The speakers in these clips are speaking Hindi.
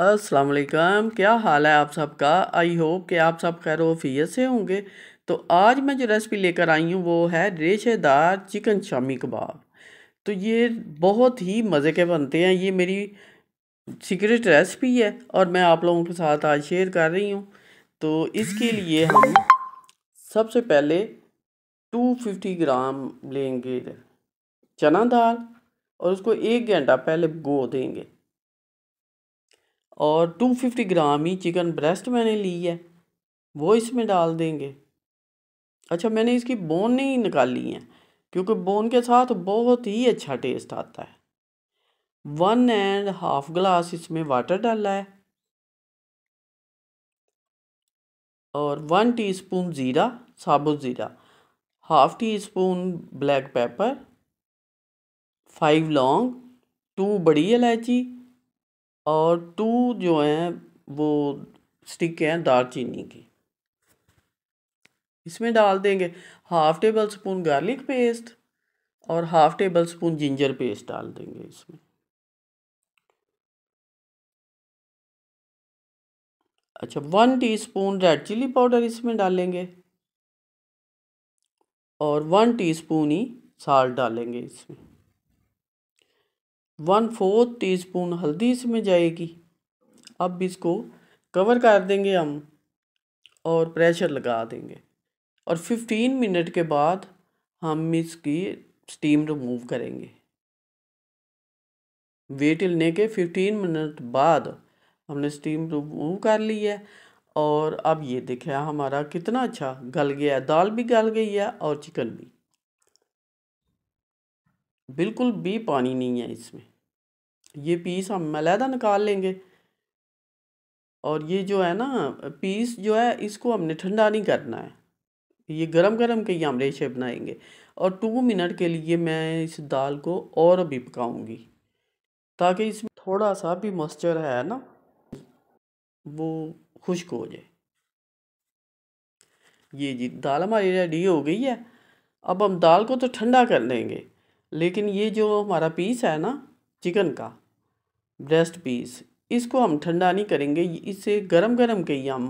असलकम क्या हाल है आप सबका आई होप कि आप सब खैर वफीयत से होंगे तो आज मैं जो रेसिपी लेकर आई हूँ वो है रेशेदार चिकन शामी कबाब तो ये बहुत ही मज़े के बनते हैं ये मेरी सीक्रेट रेसिपी है और मैं आप लोगों के साथ आज शेयर कर रही हूँ तो इसके लिए हम सबसे पहले 250 ग्राम लेंगे चना दाल और उसको एक घंटा पहले गो देंगे और 250 ग्राम ही चिकन ब्रेस्ट मैंने ली है वो इसमें डाल देंगे अच्छा मैंने इसकी बोन नहीं निकाली है क्योंकि बोन के साथ बहुत ही अच्छा टेस्ट आता है वन एंड हाफ ग्लास इसमें वाटर डाला है और वन टीस्पून ज़ीरा साबुत ज़ीरा half teaspoon black pepper five लौंग टू बड़ी इलायची और टू जो हैं वो स्टिक हैं चीनी की इसमें डाल देंगे half tablespoon garlic paste और half tablespoon ginger paste डाल देंगे इसमें अच्छा one teaspoon red chilli powder इसमें डालेंगे और वन टीस्पून ही साल्ट डालेंगे इसमें वन फोर्थ टीस्पून हल्दी इसमें जाएगी अब इसको कवर कर देंगे हम और प्रेशर लगा देंगे और 15 मिनट के बाद हम इसकी स्टीम रिमूव करेंगे वेट लेने के 15 मिनट बाद हमने स्टीम रिमूव कर ली है और अब ये देखा हमारा कितना अच्छा गल गया है दाल भी गल गई है और चिकन भी बिल्कुल भी पानी नहीं है इसमें ये पीस हम मलैदा निकाल लेंगे और ये जो है ना पीस जो है इसको हमने ठंडा नहीं करना है ये गरम गरम के ही हम रेशे बनाएंगे और टू मिनट के लिए मैं इस दाल को और भी पकाऊंगी ताकि इसमें थोड़ा सा भी मॉइस्चर है ना वो खुश्क हो जाए ये जी दाल हमारी रेडी हो गई है अब हम दाल को तो ठंडा कर लेंगे लेकिन ये जो हमारा पीस है ना चिकन का ब्रेस्ट पीस इसको हम ठंडा नहीं करेंगे इसे गरम गरम के ही हम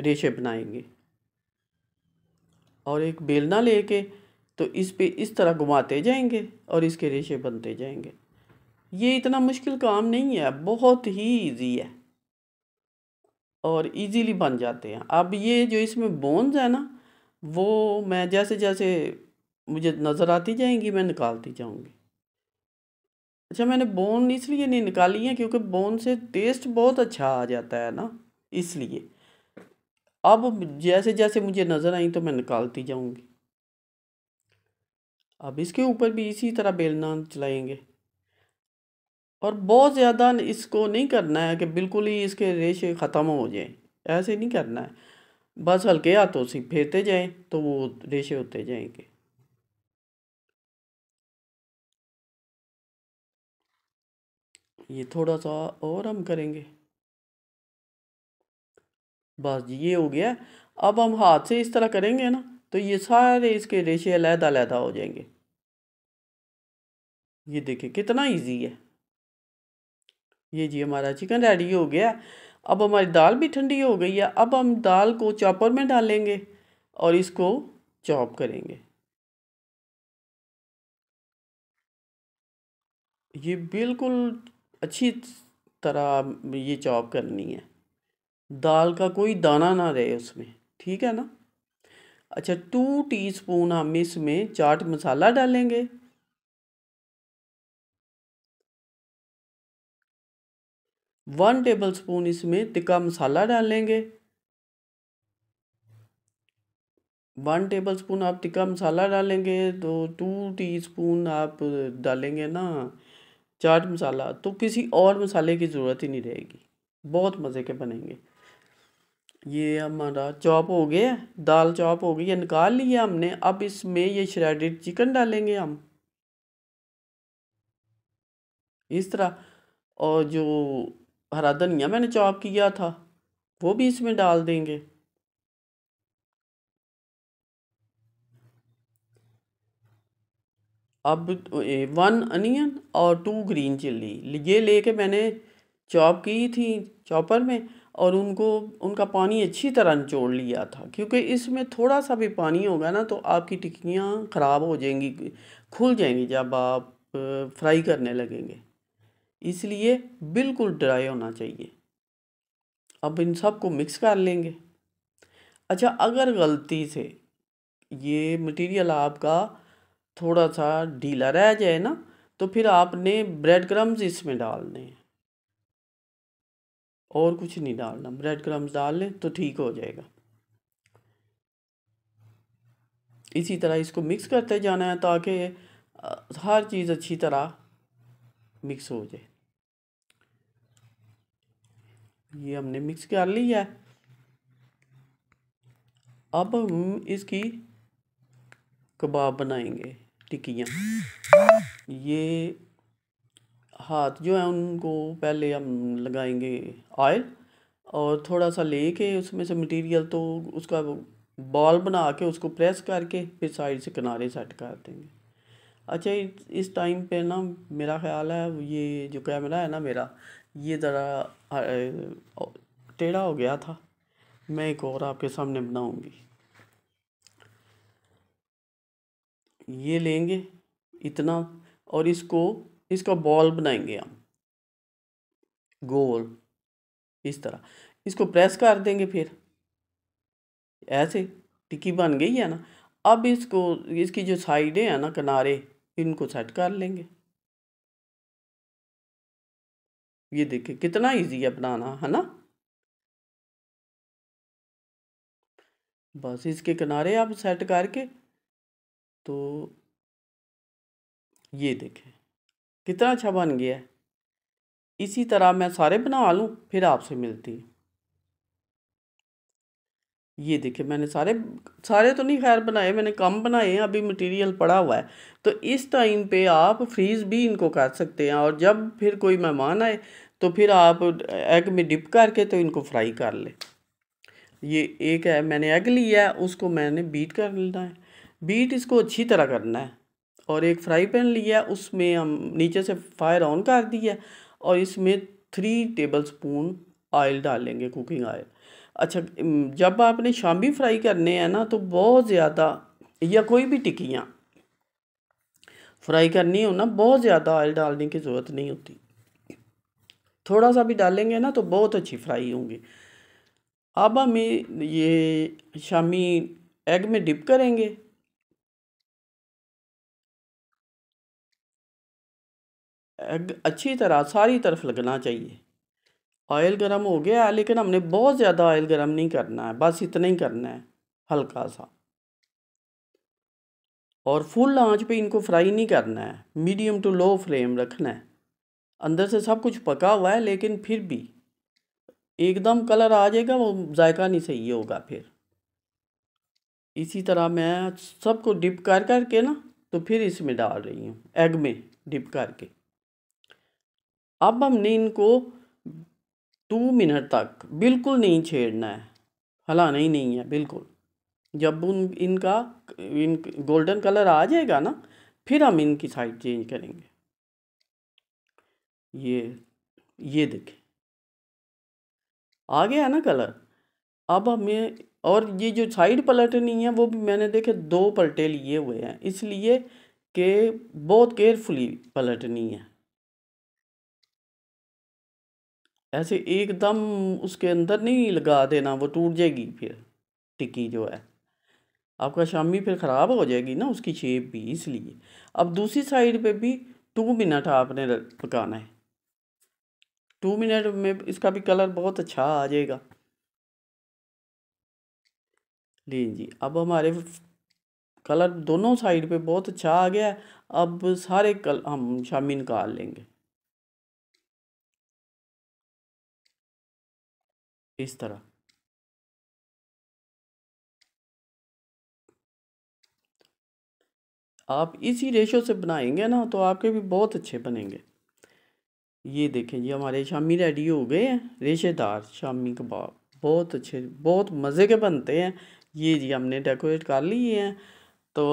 रेशे बनाएंगे और एक बेलना लेके तो इस पे इस तरह घुमाते जाएंगे और इसके रेशे बनते जाएंगे ये इतना मुश्किल काम नहीं है बहुत ही इजी है और इजीली बन जाते हैं अब ये जो इसमें बोन्स है ना वो मैं जैसे जैसे मुझे नज़र आती जाएंगी मैं निकालती जाऊंगी अच्छा मैंने बोन इसलिए नहीं निकाली है क्योंकि बोन से टेस्ट बहुत अच्छा आ जाता है ना इसलिए अब जैसे जैसे मुझे नज़र आई तो मैं निकालती जाऊंगी अब इसके ऊपर भी इसी तरह बेलना चलाएंगे और बहुत ज़्यादा इसको नहीं करना है कि बिल्कुल ही इसके रेशे ख़त्म हो जाए ऐसे नहीं करना है बस हल्के हाथों से फेरते जाएँ तो वो रेशे होते जाएंगे ये थोड़ा सा और हम करेंगे बस ये हो गया अब हम हाथ से इस तरह करेंगे ना तो ये सारे इसके रेशे अलहदा अलहदा हो जाएंगे ये देखिए कितना इजी है ये जी हमारा चिकन रेडी हो गया अब हमारी दाल भी ठंडी हो गई है अब हम दाल को चॉपर में डालेंगे और इसको चॉप करेंगे ये बिल्कुल अच्छी तरह ये चॉप करनी है दाल का कोई दाना ना रहे उसमें ठीक है ना अच्छा टू टीस्पून हम इसमें चाट मसाला डालेंगे वन टेबल स्पून इसमें टिक्का मसाला डालेंगे वन टेबल स्पून आप टिक्का मसाला डालेंगे तो टू टीस्पून आप डालेंगे ना चाट मसाला तो किसी और मसाले की ज़रूरत ही नहीं रहेगी बहुत मज़े के बनेंगे ये हमारा चॉप हो गया दाल चॉप हो गई है निकाल लिया हमने अब इसमें ये श्रेडेड चिकन डालेंगे हम इस तरह और जो हरा धनिया मैंने चॉप किया था वो भी इसमें डाल देंगे अब वन अनियन और टू ग्रीन चिल्ली ये लेके मैंने चॉप की थी चॉपर में और उनको उनका पानी अच्छी तरह निचोड़ लिया था क्योंकि इसमें थोड़ा सा भी पानी होगा ना तो आपकी टिक्कियाँ ख़राब हो जाएंगी खुल जाएंगी जब आप फ्राई करने लगेंगे इसलिए बिल्कुल ड्राई होना चाहिए अब इन सब को मिक्स कर लेंगे अच्छा अगर गलती से ये मटेरियल आपका थोड़ा सा ढीला रह जाए ना तो फिर आपने ब्रेड क्रम्स इसमें डालने दें और कुछ नहीं डालना ब्रेड क्रम्स डाल लें तो ठीक हो जाएगा इसी तरह इसको मिक्स करते जाना है ताकि हर चीज़ अच्छी तरह मिक्स हो जाए ये हमने मिक्स कर लिया है अब हम इसकी कबाब बनाएंगे टिकियाँ ये हाथ जो है उनको पहले हम लगाएंगे ऑयल और थोड़ा सा लेके उसमें से मटेरियल तो उसका बॉल बना के उसको प्रेस करके फिर साइड से किनारे सेट कर देंगे अच्छा इस टाइम पे ना मेरा ख्याल है ये जो कैमरा है ना मेरा ये ज़रा टेढ़ा हो गया था मैं एक और आपके सामने बनाऊंगी ये लेंगे इतना और इसको इसका बॉल बनाएंगे हम गोल इस तरह इसको प्रेस कर देंगे फिर ऐसे टिक्की बन गई है ना अब इसको इसकी जो साइडें हैं ना किनारे इनको सेट कर लेंगे ये देखिए कितना इजी है बनाना है ना बस इसके किनारे आप सेट करके तो ये देखें कितना अच्छा बन गया इसी तरह मैं सारे बना लूँ फिर आपसे मिलती ये देखे मैंने सारे सारे तो नहीं खैर बनाए मैंने कम बनाए हैं अभी मटेरियल पड़ा हुआ है तो इस टाइम पे आप फ्रीज़ भी इनको कर सकते हैं और जब फिर कोई मेहमान आए तो फिर आप एग में डिप करके तो इनको फ्राई कर ले ये एक है मैंने एग लिया है उसको मैंने बीट कर लेना है बीट इसको अच्छी तरह करना है और एक फ्राई पैन लिया उसमें हम नीचे से फायर ऑन कर दिया और इसमें थ्री टेबल स्पून ऑयल डालेंगे कुकिंग ऑयल अच्छा जब आपने शामी फ्राई करने हैं ना तो बहुत ज़्यादा या कोई भी टिक्कियाँ फ्राई करनी हो ना बहुत ज़्यादा ऑयल डालने की ज़रूरत नहीं होती थोड़ा सा भी डालेंगे ना तो बहुत अच्छी फ्राई होंगी अब हमें ये शामी एग में डिप करेंगे एग अच्छी तरह सारी तरफ लगना चाहिए ऑयल गरम हो गया लेकिन हमने बहुत ज़्यादा ऑयल गरम नहीं करना है बस इतना ही करना है हल्का सा और फुल आंच पे इनको फ्राई नहीं करना है मीडियम टू लो फ्लेम रखना है अंदर से सब कुछ पका हुआ है लेकिन फिर भी एकदम कलर आ जाएगा वो जायका नहीं सही होगा फिर इसी तरह मैं सबको डिप कर करके ना तो फिर इसमें डाल रही हूँ एग में डिप करके अब हमने इनको टू मिनट तक बिल्कुल नहीं छेड़ना है फलाना ही नहीं है बिल्कुल जब उन इनका इन गोल्डन कलर आ जाएगा ना फिर हम इनकी साइड चेंज करेंगे ये ये देखें आ गया है ना कलर अब हमें और ये जो साइड पलटनी है वो भी मैंने देखे दो पलटे लिए हुए हैं इसलिए कि के बहुत केयरफुली पलटनी है ऐसे एकदम उसके अंदर नहीं लगा देना वो टूट जाएगी फिर टिक्की जो है आपका शामी फिर ख़राब हो जाएगी ना उसकी शेप भी इसलिए अब दूसरी साइड पे भी टू मिनट आपने पकाना है टू मिनट में इसका भी कलर बहुत अच्छा आ जाएगा ले जी अब हमारे कलर दोनों साइड पे बहुत अच्छा आ गया है अब सारे कल हम शामी निकाल लेंगे इस तरह आप इसी रेशो से बनाएंगे ना तो आपके भी बहुत अच्छे बनेंगे ये देखें जी हमारे शामी रेडी हो गए हैं रेशेदार शामी कबाब बहुत अच्छे बहुत मज़े के बनते हैं ये जी हमने डेकोरेट कर लिए हैं तो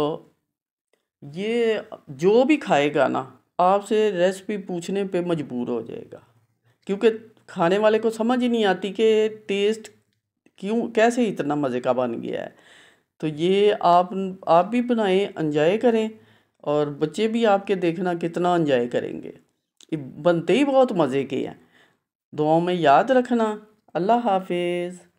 ये जो भी खाएगा ना आपसे रेसिपी पूछने पे मजबूर हो जाएगा क्योंकि खाने वाले को समझ ही नहीं आती कि टेस्ट क्यों कैसे इतना मज़े का बन गया है तो ये आप आप भी बनाएं इंजॉय करें और बच्चे भी आपके देखना कितना इंजॉय करेंगे बनते ही बहुत मज़े के हैं दुआओं में याद रखना अल्लाह हाफिज़